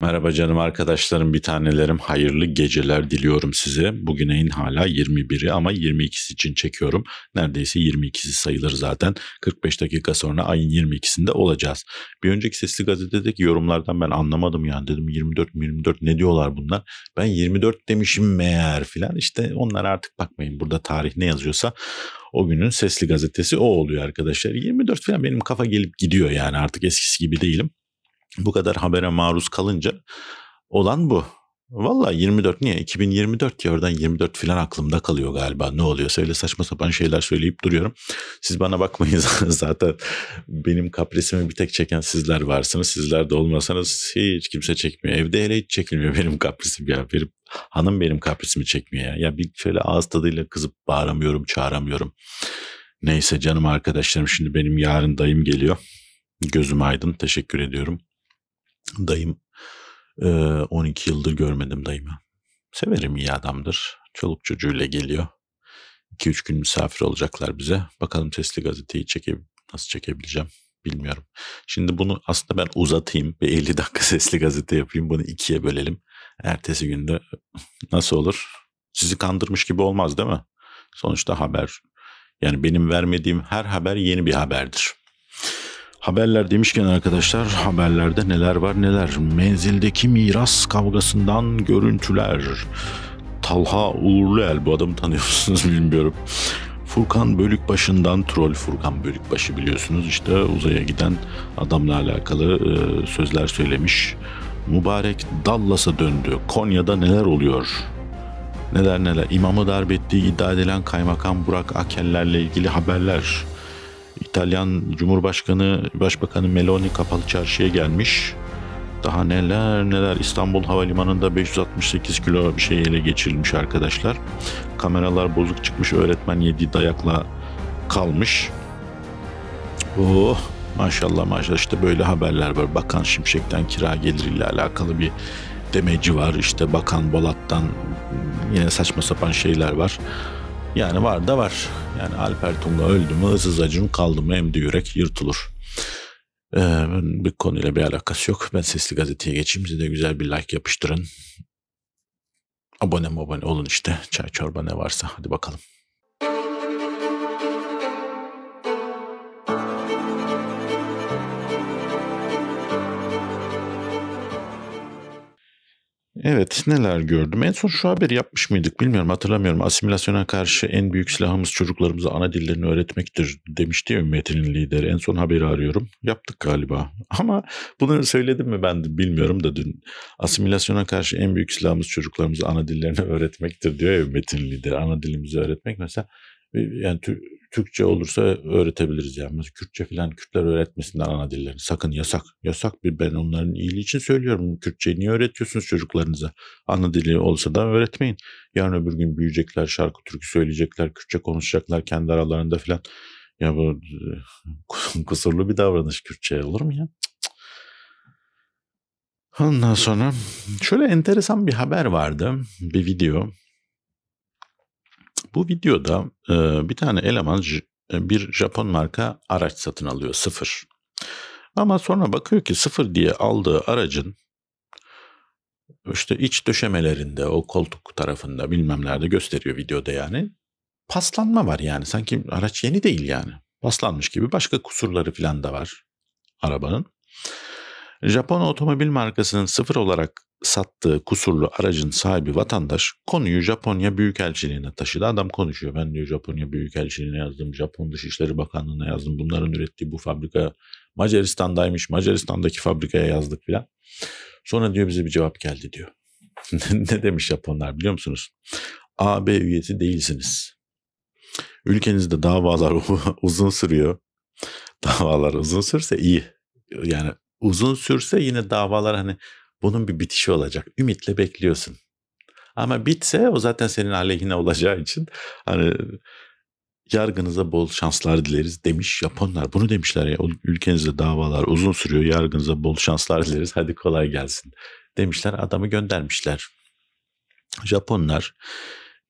Merhaba canım arkadaşlarım bir tanelerim hayırlı geceler diliyorum size. Bugün ayın hala 21'i ama 22'si için çekiyorum. Neredeyse 22'si sayılır zaten. 45 dakika sonra ayın 22'sinde olacağız. Bir önceki Sesli Gazete'deki yorumlardan ben anlamadım yani dedim 24 24 ne diyorlar bunlar. Ben 24 demişim meğer filan işte onlara artık bakmayın burada tarih ne yazıyorsa o günün Sesli Gazetesi o oluyor arkadaşlar. 24 falan benim kafa gelip gidiyor yani artık eskisi gibi değilim bu kadar habere maruz kalınca olan bu. Valla 24 niye? 2024 ki oradan 24 filan aklımda kalıyor galiba. Ne oluyor? öyle saçma sapan şeyler söyleyip duruyorum. Siz bana bakmayın zaten benim kaprisimi bir tek çeken sizler varsınız. Sizler de olmasanız hiç kimse çekmiyor. Evde hele hiç çekilmiyor benim kaprisim ya. Benim, hanım benim kaprisimi çekmiyor ya. Ya bir şöyle ağız tadıyla kızıp bağıramıyorum, çağıramıyorum. Neyse canım arkadaşlarım şimdi benim yarın dayım geliyor. Gözüm aydın. Teşekkür ediyorum. Dayım e, 12 yıldır görmedim dayımı. Severim iyi adamdır. Çoluk çocuğuyla geliyor. 2-3 gün misafir olacaklar bize. Bakalım sesli gazeteyi çekeb nasıl çekebileceğim bilmiyorum. Şimdi bunu aslında ben uzatayım. Bir 50 dakika sesli gazete yapayım. Bunu ikiye bölelim. Ertesi günde nasıl olur? Sizi kandırmış gibi olmaz değil mi? Sonuçta haber. Yani benim vermediğim her haber yeni bir haberdir. Haberler demişken arkadaşlar haberlerde neler var neler. Menzildeki miras kavgasından görüntüler. Talha Uğurlu el bu adamı tanıyorsunuz bilmiyorum. Furkan Bölükbaşı'ndan troll Furkan Bölükbaşı biliyorsunuz işte uzaya giden adamla alakalı e, sözler söylemiş. Mübarek Dallas'a döndü. Konya'da neler oluyor? Neler neler. İmamı darp iddia edilen kaymakam Burak Akeller'le ilgili haberler. İtalyan Cumhurbaşkanı Başbakanı Meloni kapalı çarşıya gelmiş. Daha neler neler İstanbul Havalimanı'nda 568 kilo bir şey ele geçirilmiş arkadaşlar. Kameralar bozuk çıkmış öğretmen yedi dayakla kalmış. Oh maşallah maşallah işte böyle haberler var. Bakan Şimşek'ten kira geliriyle alakalı bir demeci var. İşte Bakan Bolat'tan yine saçma sapan şeyler var. Yani var da var. Yani Alper Tunga öldü mü ıssız acun kaldı mı emdi yürek yırtılır. Ee, bir konuyla bir alakası yok. Ben Sesli Gazete'ye geçeyim. Size de güzel bir like yapıştırın. Abone abone olun işte. Çay çorba ne varsa. Hadi bakalım. Evet neler gördüm. En son şu haberi yapmış mıydık bilmiyorum hatırlamıyorum. Asimilasyona karşı en büyük silahımız çocuklarımıza ana dillerini öğretmektir demişti ya ümmetinin lideri. En son haberi arıyorum. Yaptık galiba. Ama bunu söyledim mi ben de bilmiyorum da dün. Asimilasyona karşı en büyük silahımız çocuklarımıza ana dillerini öğretmektir diyor ya ümmetin lideri. Ana dilimizi öğretmek mesela e, yani Türkçe olursa öğretebiliriz yani. Mesela Kürtçe falan Kürtler öğretmesinler ana dillerini. Sakın yasak. Yasak bir ben onların iyiliği için söylüyorum. Kürtçeyi niye öğretiyorsunuz çocuklarınıza? Ana dili olsa da öğretmeyin. Yarın öbür gün büyüyecekler, şarkı türkü söyleyecekler, Kürtçe konuşacaklar kendi aralarında falan. Ya bu kusurlu bir davranış Kürtçe olur mu ya? Ondan sonra şöyle enteresan bir haber vardı. Bir video. Bu videoda e, bir tane eleman bir Japon marka araç satın alıyor sıfır. Ama sonra bakıyor ki sıfır diye aldığı aracın işte iç döşemelerinde o koltuk tarafında bilmem nerede gösteriyor videoda yani. Paslanma var yani sanki araç yeni değil yani. Paslanmış gibi başka kusurları falan da var arabanın. Japon otomobil markasının sıfır olarak sattığı kusurlu aracın sahibi vatandaş konuyu Japonya Büyükelçiliğine taşıdı. Adam konuşuyor. Ben diyor Japonya Büyükelçiliğine yazdım. Japon Dışişleri Bakanlığı'na yazdım. Bunların ürettiği bu fabrika Macaristan'daymış. Macaristan'daki fabrikaya yazdık filan. Sonra diyor bize bir cevap geldi diyor. ne demiş Japonlar biliyor musunuz? AB üyesi değilsiniz. Ülkenizde davalar uzun sürüyor. Davalar uzun sürse iyi. Yani uzun sürse yine davalar hani bunun bir bitişi olacak. Ümitle bekliyorsun. Ama bitse o zaten senin aleyhine olacağı için hani yargınıza bol şanslar dileriz demiş Japonlar. Bunu demişler ya ülkenizde davalar uzun sürüyor yargınıza bol şanslar dileriz hadi kolay gelsin demişler adamı göndermişler. Japonlar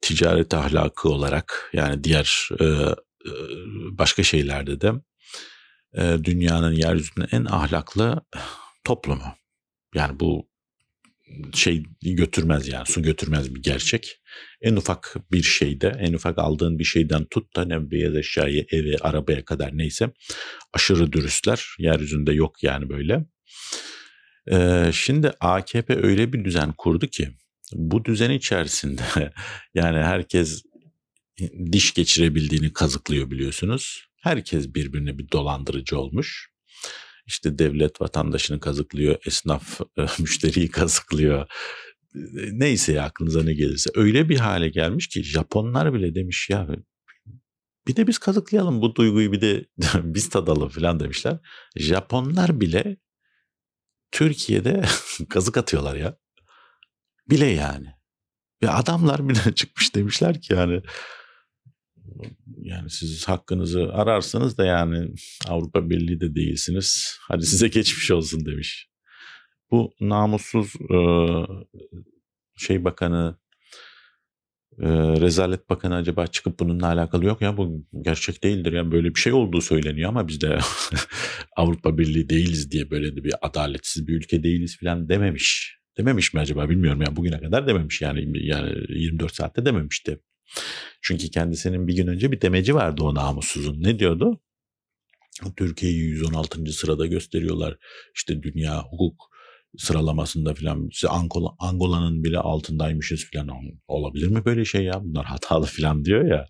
ticaret ahlakı olarak yani diğer e, e başka şeylerde de e, dünyanın yeryüzünde en ahlaklı toplumu. Yani bu şey götürmez yani su götürmez bir gerçek. En ufak bir şeyde en ufak aldığın bir şeyden tut da ne beyaz eşyaya eve arabaya kadar neyse aşırı dürüstler yeryüzünde yok yani böyle. Ee, şimdi AKP öyle bir düzen kurdu ki bu düzen içerisinde yani herkes diş geçirebildiğini kazıklıyor biliyorsunuz. Herkes birbirine bir dolandırıcı olmuş. İşte devlet vatandaşını kazıklıyor, esnaf e, müşteriyi kazıklıyor. E, neyse ya aklınıza ne gelirse. Öyle bir hale gelmiş ki Japonlar bile demiş ya bir de biz kazıklayalım bu duyguyu bir de biz tadalım falan demişler. Japonlar bile Türkiye'de kazık atıyorlar ya. Bile yani. Ve adamlar bile çıkmış demişler ki yani yani siz hakkınızı ararsanız da yani Avrupa Birliği de değilsiniz. Hadi size geçmiş olsun demiş. Bu namussuz e, şey bakanı e, rezalet bakanı acaba çıkıp bununla alakalı yok ya bu gerçek değildir ya böyle bir şey olduğu söyleniyor ama biz de Avrupa Birliği değiliz diye böyle de bir adaletsiz bir ülke değiliz filan dememiş. Dememiş mi acaba bilmiyorum ya yani bugüne kadar dememiş yani yani 24 saatte dememişti. Çünkü kendisinin bir gün önce bir demeci vardı o namussuzun. Ne diyordu? Türkiye'yi 116. sırada gösteriyorlar. İşte dünya hukuk sıralamasında filan Angola, Angola'nın bile altındaymışız filan olabilir mi böyle şey ya bunlar hatalı filan diyor ya.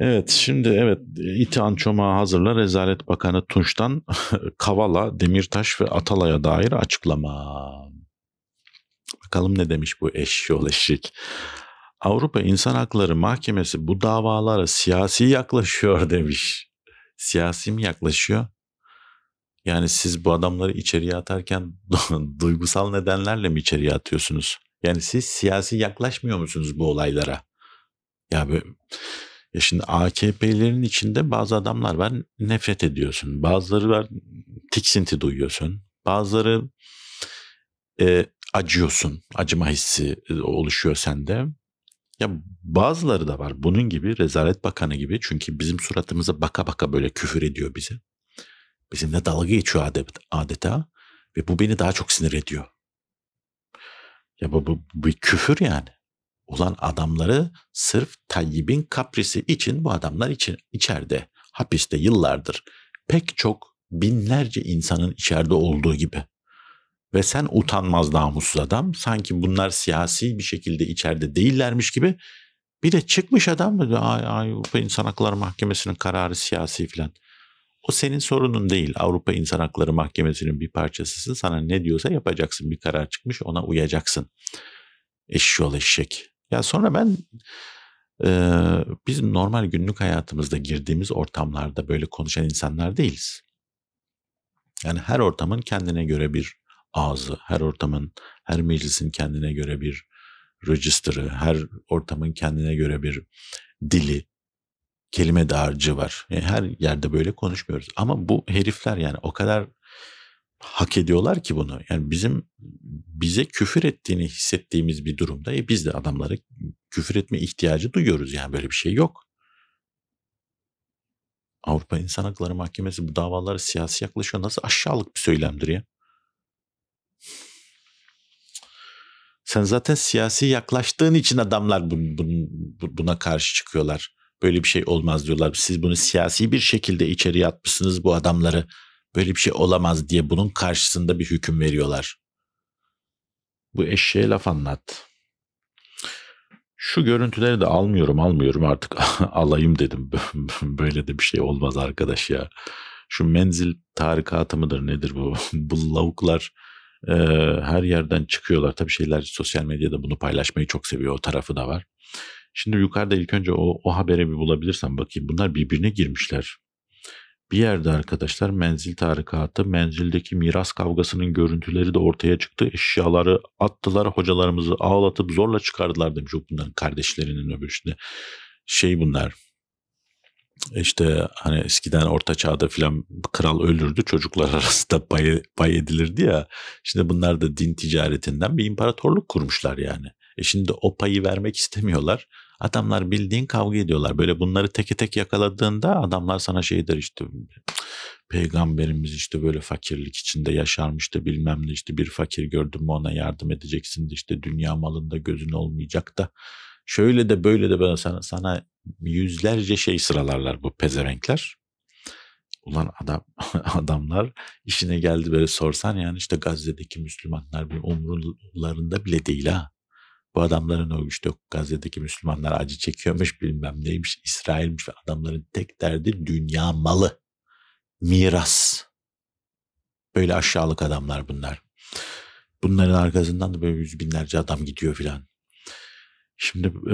Evet şimdi evet iti ançoma hazırla Rezalet Bakanı Tunç'tan Kavala, Demirtaş ve Atalay'a dair açıklama. Bakalım ne demiş bu eşşoğlu eşek. Avrupa İnsan Hakları Mahkemesi bu davalara siyasi yaklaşıyor demiş. Siyasi mi yaklaşıyor? Yani siz bu adamları içeriye atarken duygusal nedenlerle mi içeriye atıyorsunuz? Yani siz siyasi yaklaşmıyor musunuz bu olaylara? Ya böyle, ya şimdi AKP'lerin içinde bazı adamlar var nefret ediyorsun. Bazıları var tiksinti duyuyorsun. Bazıları e, acıyorsun. Acıma hissi e, oluşuyor sende. Ya bazıları da var bunun gibi rezalet bakanı gibi çünkü bizim suratımıza baka baka böyle küfür ediyor bize. Bizimle dalga geçiyor adet, adeta ve bu beni daha çok sinir ediyor. Ya bu, bu, bu küfür yani. Ulan adamları sırf Tayyip'in kaprisi için bu adamlar için, içeride hapiste yıllardır pek çok binlerce insanın içeride olduğu gibi ve sen utanmaz namussuz adam sanki bunlar siyasi bir şekilde içeride değillermiş gibi bir de çıkmış adam mı? ay, ay, Avrupa İnsan Hakları Mahkemesi'nin kararı siyasi filan. O senin sorunun değil. Avrupa İnsan Hakları Mahkemesi'nin bir parçasısın. Sana ne diyorsa yapacaksın. Bir karar çıkmış ona uyacaksın. Eşşoğlu eşek. Ya sonra ben e, biz normal günlük hayatımızda girdiğimiz ortamlarda böyle konuşan insanlar değiliz. Yani her ortamın kendine göre bir ağzı, her ortamın, her meclisin kendine göre bir register'ı, her ortamın kendine göre bir dili, kelime dağarcığı var. Yani e, her yerde böyle konuşmuyoruz. Ama bu herifler yani o kadar hak ediyorlar ki bunu. Yani bizim bize küfür ettiğini hissettiğimiz bir durumda e biz de adamlara küfür etme ihtiyacı duyuyoruz. Yani böyle bir şey yok. Avrupa İnsan Hakları Mahkemesi bu davalara siyasi yaklaşıyor. Nasıl aşağılık bir söylemdir ya? Sen zaten siyasi yaklaştığın için adamlar bun, bun, buna karşı çıkıyorlar. Böyle bir şey olmaz diyorlar. Siz bunu siyasi bir şekilde içeriye atmışsınız bu adamları. Böyle bir şey olamaz diye bunun karşısında bir hüküm veriyorlar. Bu eşeğe laf anlat. Şu görüntüleri de almıyorum almıyorum artık alayım dedim. Böyle de bir şey olmaz arkadaş ya. Şu menzil tarikatı mıdır nedir bu? bu lavuklar e, her yerden çıkıyorlar. Tabii şeyler sosyal medyada bunu paylaşmayı çok seviyor. O tarafı da var. Şimdi yukarıda ilk önce o, o habere bir bulabilirsem bakayım. Bunlar birbirine girmişler. Bir yerde arkadaşlar menzil tarikatı, menzildeki miras kavgasının görüntüleri de ortaya çıktı. Eşyaları attılar, hocalarımızı ağlatıp zorla çıkardılar demiş. Bunların kardeşlerinin öbürü şey bunlar işte hani eskiden orta çağda filan kral ölürdü çocuklar arasında bay pay edilirdi ya. Şimdi bunlar da din ticaretinden bir imparatorluk kurmuşlar yani. E şimdi o payı vermek istemiyorlar. Adamlar bildiğin kavga ediyorlar. Böyle bunları teke tek yakaladığında adamlar sana şey der işte peygamberimiz işte böyle fakirlik içinde yaşarmıştı bilmem ne işte bir fakir gördün mü ona yardım edeceksin de işte dünya malında gözün olmayacak da şöyle de böyle de ben sana, sana yüzlerce şey sıralarlar bu pezevenkler. Ulan adam adamlar işine geldi böyle sorsan yani işte Gazze'deki Müslümanlar bir umurlarında bile değil ha. Bu adamların o işte Gazze'deki Müslümanlar acı çekiyormuş bilmem neymiş İsrail'miş ve adamların tek derdi dünya malı. Miras. Böyle aşağılık adamlar bunlar. Bunların arkasından da böyle yüz binlerce adam gidiyor filan. Şimdi e,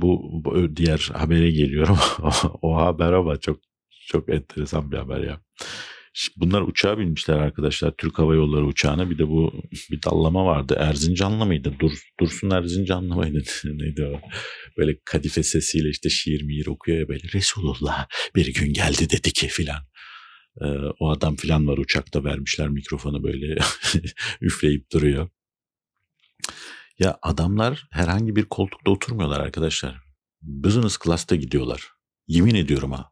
bu, bu diğer habere geliyorum. o haber ama çok çok enteresan bir haber ya. Bunlar uçağa binmişler arkadaşlar. Türk Hava Yolları uçağına. Bir de bu bir dallama vardı. Erzincanlı mıydı? Dur, Dursun Erzincanlı mıydı? Neydi o? Böyle kadife sesiyle işte şiir miyir okuyor ya böyle. Resulullah bir gün geldi dedi ki filan. Ee, o adam filan var uçakta vermişler mikrofonu böyle üfleyip duruyor. Ya adamlar herhangi bir koltukta oturmuyorlar arkadaşlar. Business class'ta gidiyorlar. Yemin ediyorum ha.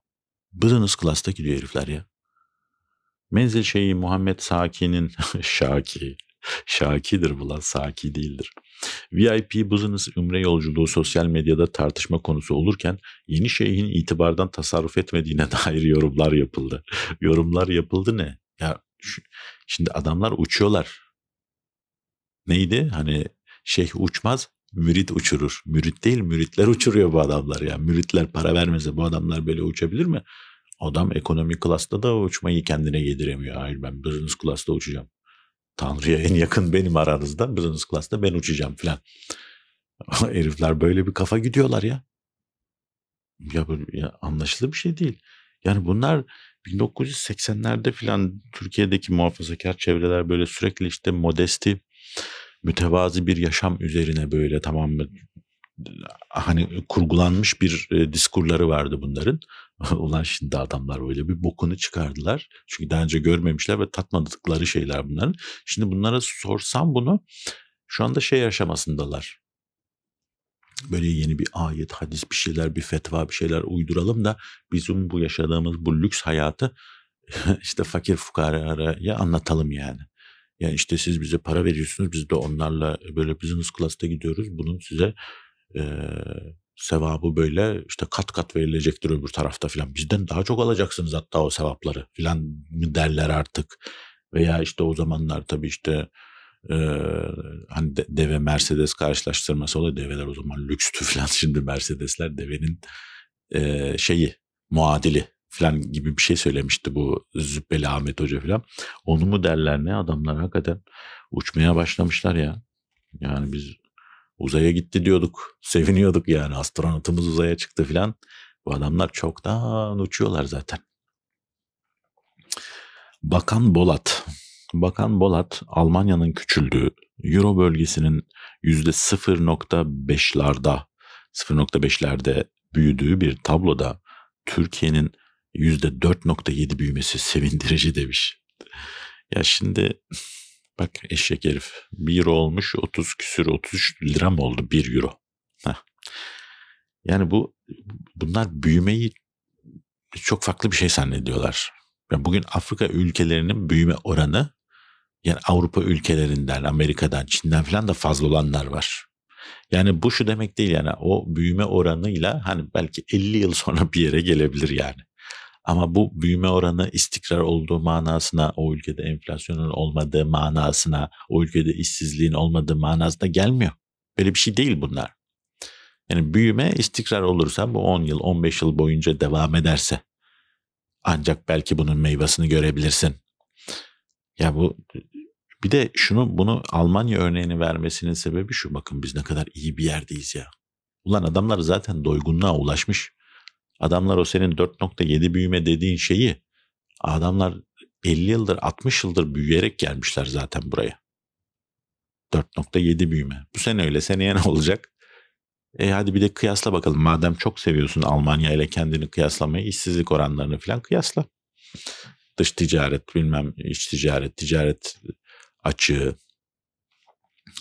Business class'ta gidiyor herifler ya. Menzil şeyi Muhammed Saki'nin Şaki. Şakidir bu lan Saki değildir. VIP business ümre yolculuğu sosyal medyada tartışma konusu olurken yeni şeyhin itibardan tasarruf etmediğine dair yorumlar yapıldı. yorumlar yapıldı ne? Ya şu, şimdi adamlar uçuyorlar. Neydi? Hani Şeyh uçmaz, mürit uçurur. Mürit değil, müritler uçuruyor bu adamlar ya. Müritler para vermezse bu adamlar böyle uçabilir mi? Adam ekonomi klasta da uçmayı kendine yediremiyor. Hayır ben business klasta uçacağım. Tanrı'ya en yakın benim aranızda business klasta ben uçacağım filan. Herifler böyle bir kafa gidiyorlar ya. Ya, bu, ya anlaşılır bir şey değil. Yani bunlar 1980'lerde filan Türkiye'deki muhafazakar çevreler böyle sürekli işte modesti mütevazi bir yaşam üzerine böyle tamam mı hani kurgulanmış bir e, diskurları vardı bunların. Ulan şimdi adamlar böyle bir bokunu çıkardılar. Çünkü daha önce görmemişler ve tatmadıkları şeyler bunların. Şimdi bunlara sorsam bunu şu anda şey yaşamasındalar Böyle yeni bir ayet, hadis bir şeyler, bir fetva bir şeyler uyduralım da bizim bu yaşadığımız bu lüks hayatı işte fakir fukaraya anlatalım yani. Yani işte siz bize para veriyorsunuz biz de onlarla e, böyle business class'ta gidiyoruz. Bunun size e, sevabı böyle işte kat kat verilecektir öbür tarafta filan. Bizden daha çok alacaksınız hatta o sevapları filan mı derler artık. Veya işte o zamanlar tabii işte e, hani de, deve Mercedes karşılaştırması oluyor. Develer o zaman lükstü filan. Şimdi Mercedesler devenin e, şeyi muadili falan gibi bir şey söylemişti bu Zübbeli Ahmet Hoca falan. Onu mu derler ne adamlar hakikaten uçmaya başlamışlar ya. Yani biz uzaya gitti diyorduk. Seviniyorduk yani astronotumuz uzaya çıktı filan. Bu adamlar çoktan uçuyorlar zaten. Bakan Bolat. Bakan Bolat Almanya'nın küçüldüğü Euro bölgesinin %0.5'larda 0.5'lerde büyüdüğü bir tabloda Türkiye'nin %4.7 büyümesi sevindirici demiş. Ya şimdi bak eşek herif 1 euro olmuş 30 küsür 33 lira mı oldu 1 euro? Heh. Yani bu bunlar büyümeyi çok farklı bir şey zannediyorlar. Yani bugün Afrika ülkelerinin büyüme oranı yani Avrupa ülkelerinden, Amerika'dan, Çin'den falan da fazla olanlar var. Yani bu şu demek değil yani o büyüme oranıyla hani belki 50 yıl sonra bir yere gelebilir yani. Ama bu büyüme oranı istikrar olduğu manasına, o ülkede enflasyonun olmadığı manasına, o ülkede işsizliğin olmadığı manasına gelmiyor. Böyle bir şey değil bunlar. Yani büyüme istikrar olursa bu 10 yıl, 15 yıl boyunca devam ederse ancak belki bunun meyvesini görebilirsin. Ya bu bir de şunu bunu Almanya örneğini vermesinin sebebi şu bakın biz ne kadar iyi bir yerdeyiz ya. Ulan adamlar zaten doygunluğa ulaşmış. Adamlar o senin 4.7 büyüme dediğin şeyi adamlar 50 yıldır 60 yıldır büyüyerek gelmişler zaten buraya. 4.7 büyüme. Bu sene öyle seneye ne olacak? E hadi bir de kıyasla bakalım. Madem çok seviyorsun Almanya ile kendini kıyaslamayı, işsizlik oranlarını falan kıyasla. Dış ticaret, bilmem iç ticaret, ticaret açığı.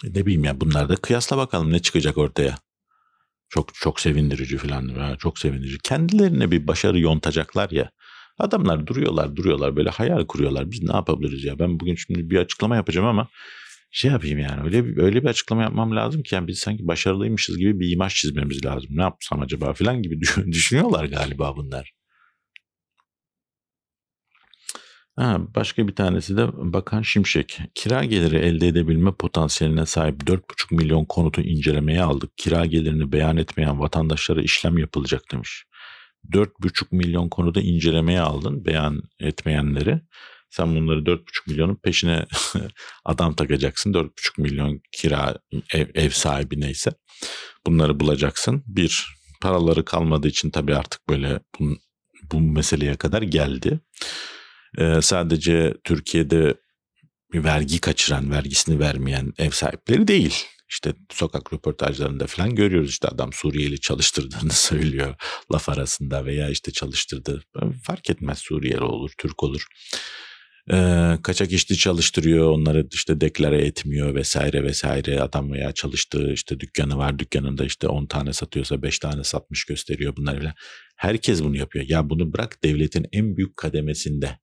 Ne bileyim ya bunlar da kıyasla bakalım ne çıkacak ortaya. Çok çok sevindirici falan. Ha, çok sevindirici. Kendilerine bir başarı yontacaklar ya. Adamlar duruyorlar duruyorlar böyle hayal kuruyorlar. Biz ne yapabiliriz ya? Ben bugün şimdi bir açıklama yapacağım ama şey yapayım yani öyle bir, öyle bir açıklama yapmam lazım ki yani biz sanki başarılıymışız gibi bir imaj çizmemiz lazım. Ne yapsam acaba falan gibi düşünüyorlar galiba bunlar. Ha, başka bir tanesi de Bakan Şimşek. Kira geliri elde edebilme potansiyeline sahip 4,5 milyon konutu incelemeye aldık. Kira gelirini beyan etmeyen vatandaşlara işlem yapılacak demiş. 4,5 milyon konuda incelemeye aldın beyan etmeyenleri. Sen bunları 4,5 milyonun peşine adam takacaksın. 4,5 milyon kira ev, ev sahibi neyse. Bunları bulacaksın. Bir, paraları kalmadığı için tabii artık böyle bu, bu meseleye kadar geldi. Ee, sadece Türkiye'de bir vergi kaçıran, vergisini vermeyen ev sahipleri değil. İşte sokak röportajlarında falan görüyoruz işte adam Suriyeli çalıştırdığını söylüyor laf arasında veya işte çalıştırdı. E, fark etmez Suriyeli olur, Türk olur. Ee, kaçak işçi çalıştırıyor onları işte deklare etmiyor vesaire vesaire adam veya çalıştığı işte dükkanı var dükkanında işte 10 tane satıyorsa 5 tane satmış gösteriyor bunlar bile. Herkes bunu yapıyor. Ya bunu bırak devletin en büyük kademesinde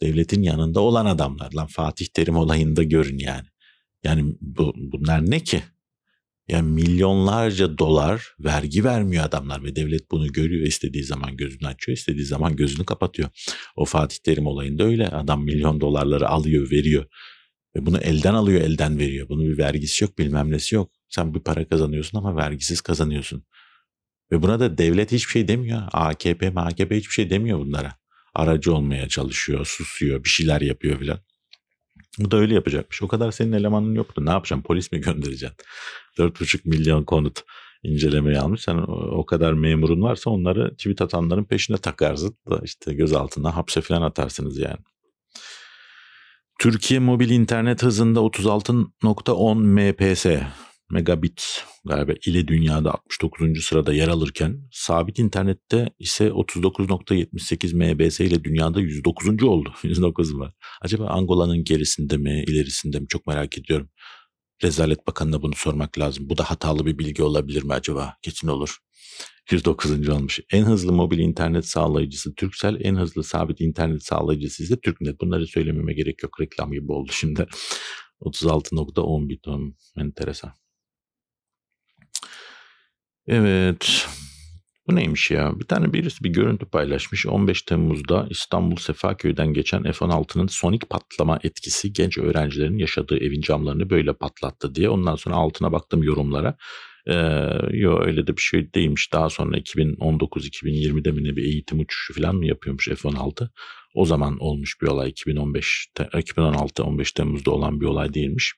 Devletin yanında olan adamlar. Lan Fatih Terim olayında görün yani. Yani bu, bunlar ne ki? Yani milyonlarca dolar vergi vermiyor adamlar ve devlet bunu görüyor istediği zaman gözünü açıyor istediği zaman gözünü kapatıyor. O Fatih Terim olayında öyle adam milyon dolarları alıyor veriyor ve bunu elden alıyor elden veriyor. Bunun bir vergisi yok bilmem nesi yok. Sen bir para kazanıyorsun ama vergisiz kazanıyorsun. Ve buna da devlet hiçbir şey demiyor. AKP, MHP hiçbir şey demiyor bunlara aracı olmaya çalışıyor, susuyor, bir şeyler yapıyor filan. Bu da öyle yapacakmış. O kadar senin elemanın yoktu. Ne yapacaksın? Polis mi göndereceksin? 4,5 milyon konut incelemeye almış. Sen o kadar memurun varsa onları tweet atanların peşine takarsın da işte gözaltına hapse falan atarsınız yani. Türkiye mobil internet hızında 36.10 MPS megabit galiba ile dünyada 69. sırada yer alırken sabit internette ise 39.78 MBS ile dünyada 109. oldu. 109 mu Acaba Angola'nın gerisinde mi ilerisinde mi çok merak ediyorum. Rezalet Bakanı'na bunu sormak lazım. Bu da hatalı bir bilgi olabilir mi acaba? Kesin olur. 109. olmuş. En hızlı mobil internet sağlayıcısı Turkcell, en hızlı sabit internet sağlayıcısı ise Türknet. Bunları söylememe gerek yok. Reklam gibi oldu şimdi. 36.10 bitim enteresan. Evet. Bu neymiş ya? Bir tane birisi bir görüntü paylaşmış. 15 Temmuz'da İstanbul Sefaköy'den geçen F-16'nın sonik patlama etkisi genç öğrencilerin yaşadığı evin camlarını böyle patlattı diye. Ondan sonra altına baktım yorumlara. Ee, yo öyle de bir şey değilmiş. Daha sonra 2019-2020'de mi ne bir eğitim uçuşu falan mı yapıyormuş F-16? O zaman olmuş bir olay. 2015 2016-15 Temmuz'da olan bir olay değilmiş.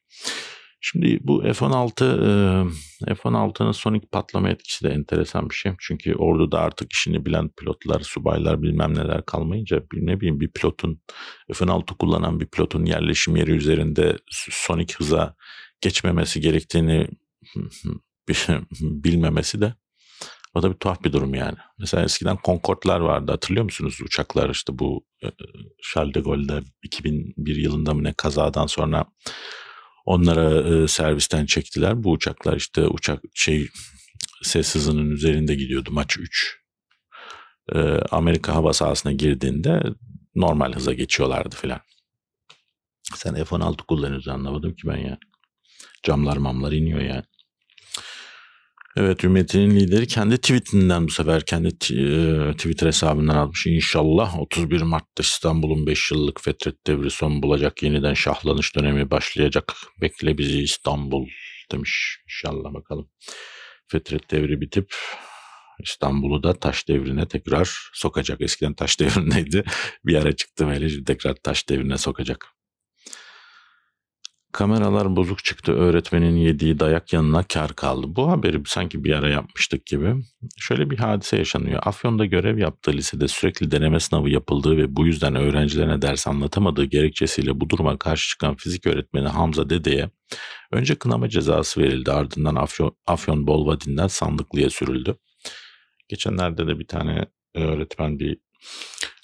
Şimdi bu F-16 F-16'nın sonik patlama etkisi de enteresan bir şey. Çünkü orduda artık işini bilen pilotlar, subaylar bilmem neler kalmayınca ne bileyim bir pilotun F-16 kullanan bir pilotun yerleşim yeri üzerinde sonik hıza geçmemesi gerektiğini bilmemesi de o da bir tuhaf bir durum yani. Mesela eskiden Concorde'lar vardı hatırlıyor musunuz? Uçaklar işte bu Charles de Gaulle'da 2001 yılında mı ne kazadan sonra Onlara e, servisten çektiler. Bu uçaklar işte uçak şey ses hızının üzerinde gidiyordu maç 3. E, Amerika hava sahasına girdiğinde normal hıza geçiyorlardı filan. Sen F-16 kullanıyorsun anlamadım ki ben ya. Camlar mamlar iniyor yani. Evet Ümmet'in lideri kendi tweetinden bu sefer kendi e, Twitter hesabından almış. İnşallah 31 Mart'ta İstanbul'un 5 yıllık fetret devri son bulacak. Yeniden şahlanış dönemi başlayacak. Bekle bizi İstanbul demiş. İnşallah bakalım. Fetret devri bitip İstanbul'u da taş devrine tekrar sokacak. Eskiden taş devrindeydi. Bir ara çıktı böyle tekrar taş devrine sokacak. Kameralar bozuk çıktı öğretmenin yediği dayak yanına kar kaldı. Bu haberi sanki bir ara yapmıştık gibi. Şöyle bir hadise yaşanıyor. Afyon'da görev yaptığı lisede sürekli deneme sınavı yapıldığı ve bu yüzden öğrencilerine ders anlatamadığı gerekçesiyle bu duruma karşı çıkan fizik öğretmeni Hamza Dede'ye önce kınama cezası verildi ardından Afyon, Afyon Bolvadin'den sandıklıya sürüldü. Geçenlerde de bir tane e, öğretmen bir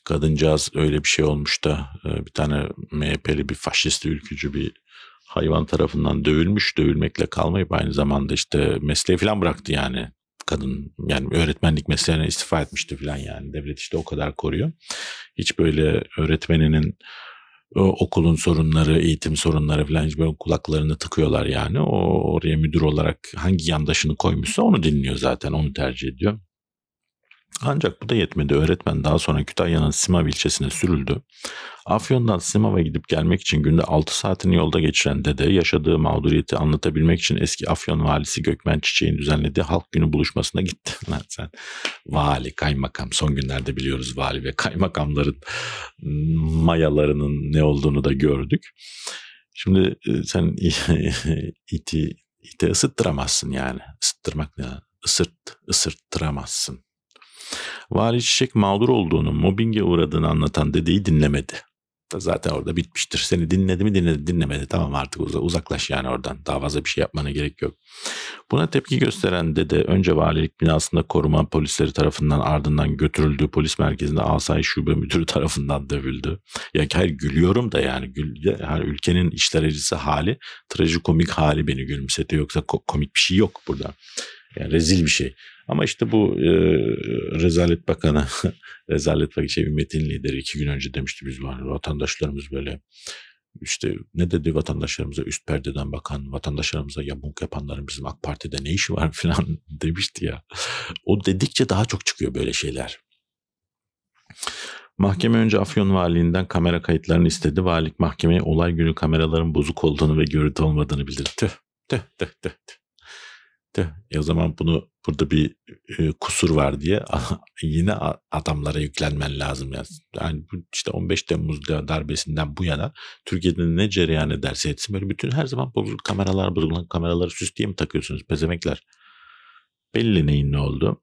kadıncağız öyle bir şey olmuş da e, bir tane MHP'li bir faşist ülkücü bir hayvan tarafından dövülmüş. Dövülmekle kalmayıp aynı zamanda işte mesleği falan bıraktı yani. Kadın yani öğretmenlik mesleğine istifa etmişti falan yani. Devlet işte o kadar koruyor. Hiç böyle öğretmeninin o e, okulun sorunları, eğitim sorunları falan hiç böyle kulaklarını tıkıyorlar yani. O oraya müdür olarak hangi yandaşını koymuşsa onu dinliyor zaten, onu tercih ediyor. Ancak bu da yetmedi. Öğretmen daha sonra Kütahya'nın Simav ilçesine sürüldü. Afyon'dan Simav'a gidip gelmek için günde 6 saatini yolda geçiren dede yaşadığı mağduriyeti anlatabilmek için eski Afyon valisi Gökmen Çiçek'in düzenlediği halk günü buluşmasına gitti. sen vali, kaymakam son günlerde biliyoruz vali ve kaymakamların mayalarının ne olduğunu da gördük. Şimdi e, sen iti, iti ısıttıramazsın yani. Isıttırmak ne? Isırt, ısırttıramazsın Vali Çiçek mağdur olduğunu, mobbinge uğradığını anlatan dedeyi dinlemedi. Zaten orada bitmiştir. Seni dinledi mi dinledi dinlemedi. Tamam artık uzaklaş yani oradan. Daha fazla bir şey yapmana gerek yok. Buna tepki gösteren dede önce valilik binasında koruma polisleri tarafından ardından götürüldü. Polis merkezinde asayiş şube müdürü tarafından dövüldü. Ya hayır gülüyorum da yani gül, yani ülkenin işler acısı hali trajikomik hali beni gülümsetiyor. Yoksa komik bir şey yok burada. Yani rezil bir şey. Ama işte bu e, rezalet bakanı, rezalet bakanı şey, ümmetin lideri iki gün önce demişti biz var. Hani vatandaşlarımız böyle işte ne dedi vatandaşlarımıza üst perdeden bakan, vatandaşlarımıza yamuk yapanların bizim AK Parti'de ne işi var falan demişti ya. O dedikçe daha çok çıkıyor böyle şeyler. Mahkeme önce Afyon valiliğinden kamera kayıtlarını istedi. Valilik mahkemeye olay günü kameraların bozuk olduğunu ve görüntü olmadığını bildirdi. Tüh, tüh, tüh, tüh. tüh de e o zaman bunu burada bir e, kusur var diye yine adamlara yüklenmen lazım. Yani, yani bu işte 15 Temmuz darbesinden bu yana Türkiye'de ne cereyan ederse etsin böyle bütün her zaman bozuk kameralar bozulan kameraları süs diye mi takıyorsunuz pezemekler? Belli neyin ne oldu.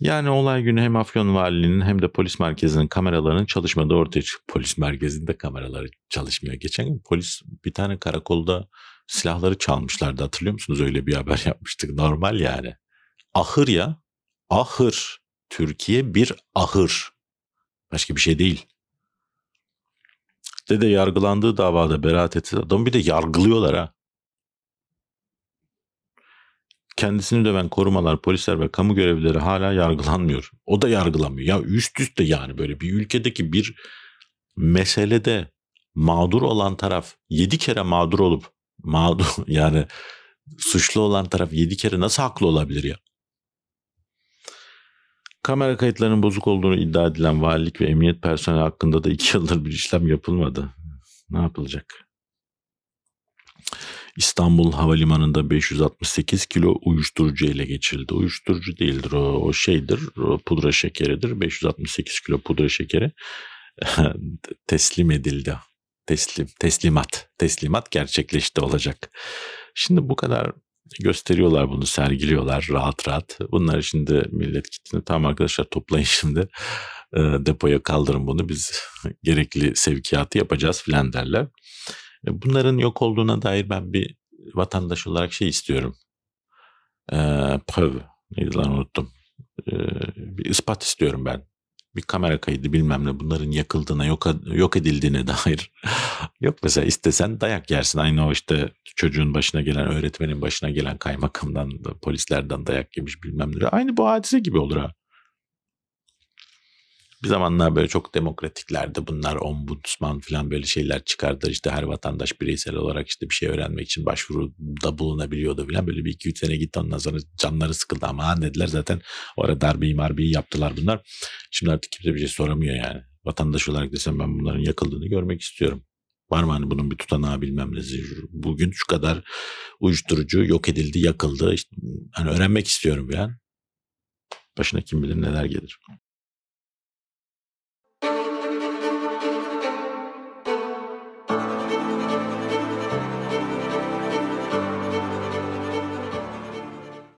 Yani olay günü hem Afyon valiliğinin hem de polis merkezinin kameralarının çalışmadığı ortaya çıktı. Polis merkezinde kameraları çalışmıyor. Geçen gün polis bir tane karakolda silahları çalmışlardı hatırlıyor musunuz? Öyle bir haber yapmıştık. Normal yani. Ahır ya. Ahır. Türkiye bir ahır. Başka bir şey değil. Dede yargılandığı davada beraat etti. Adamı bir de yargılıyorlar ha. Kendisini döven korumalar, polisler ve kamu görevlileri hala yargılanmıyor. O da yargılanmıyor. Ya üst üste yani böyle bir ülkedeki bir meselede mağdur olan taraf 7 kere mağdur olup mağdur yani suçlu olan taraf 7 kere nasıl haklı olabilir ya? Kamera kayıtlarının bozuk olduğunu iddia edilen valilik ve emniyet personeli hakkında da 2 yıldır bir işlem yapılmadı. Ne yapılacak? İstanbul Havalimanı'nda 568 kilo uyuşturucu ele geçirildi. Uyuşturucu değildir o, o şeydir o pudra şekeridir. 568 kilo pudra şekeri teslim edildi teslim, teslimat, teslimat gerçekleşti olacak. Şimdi bu kadar gösteriyorlar bunu sergiliyorlar rahat rahat. Bunlar şimdi millet gittiğinde tamam arkadaşlar toplayın şimdi ee, depoya kaldırın bunu biz gerekli sevkiyatı yapacağız filan derler. E, bunların yok olduğuna dair ben bir vatandaş olarak şey istiyorum. E, PÖV neydi lan unuttum. E, bir ispat istiyorum ben bir kamera kaydı bilmem ne bunların yakıldığına yok, yok edildiğine dair yok mesela istesen dayak yersin aynı o işte çocuğun başına gelen öğretmenin başına gelen kaymakamdan polislerden dayak yemiş bilmem ne aynı bu hadise gibi olur ha bir zamanlar böyle çok demokratiklerdi bunlar ombudsman falan böyle şeyler çıkardı. İşte her vatandaş bireysel olarak işte bir şey öğrenmek için başvuruda bulunabiliyordu falan. Böyle bir iki üç sene gitti ondan sonra canları sıkıldı ama dediler zaten orada darbe marbeyi yaptılar bunlar. Şimdi artık kimse bir şey soramıyor yani. Vatandaş olarak desem ben bunların yakıldığını görmek istiyorum. Var mı hani bunun bir tutanağı bilmem ne. Bugün şu kadar uyuşturucu yok edildi, yakıldı. İşte, hani öğrenmek istiyorum yani. Başına kim bilir neler gelir.